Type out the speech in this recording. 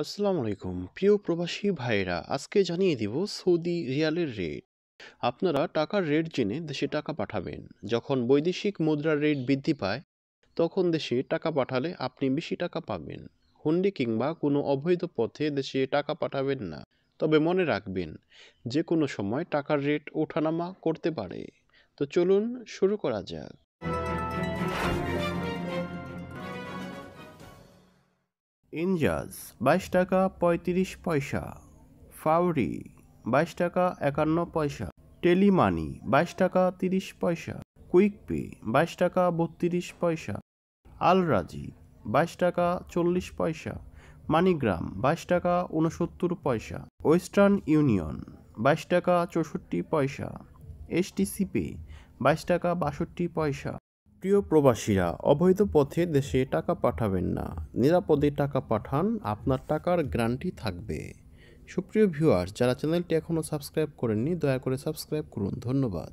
আসসালামু আলাইকুম প্রিয় প্রবাসী ভাইরা আজকে জানিয়ে দিব সৌদি রিয়ালের রেট আপনারা টাকার রেট জেনে দেশে টাকা পাঠাবেন যখন বৈদেশিক মুদ্রার রেট বৃদ্ধি পায় তখন দেশে টাকা পাঠালে আপনি বেশি টাকা পাবেন হুন্ডি কিংবা কোনো অবৈধ পথে দেশে টাকা পাঠাবেন না তবে মনে রাখবেন যে কোনো সময় টাকার রেট ওঠানামা করতে পারে তো চলুন শুরু করা যাক ইনজাজ বাইশ টাকা পঁয়ত্রিশ পয়সা ফাউরি বাইশ টাকা একান্ন পয়সা টেলিমানি বাইশ টাকা তিরিশ পয়সা কুইক পে বাইশ টাকা বত্রিশ পয়সা আলরাজি বাইশ টাকা চল্লিশ পয়সা মানিগ্রাম বাইশ টাকা উনসত্তর পয়সা ওয়েস্টার্ন ইউনিয়ন বাইশ টাকা চৌষট্টি পয়সা এসটিসি পে বাইশ টাকা বাষট্টি পয়সা প্রিয় প্রবাসীরা অবৈধ পথে দেশে টাকা পাঠাবেন না নিরাপদে টাকা পাঠান আপনার টাকার গ্যারান্টি থাকবে সুপ্রিয় ভিউয়ার্স যারা চ্যানেলটি এখনও সাবস্ক্রাইব করেননি দয়া করে সাবস্ক্রাইব করুন ধন্যবাদ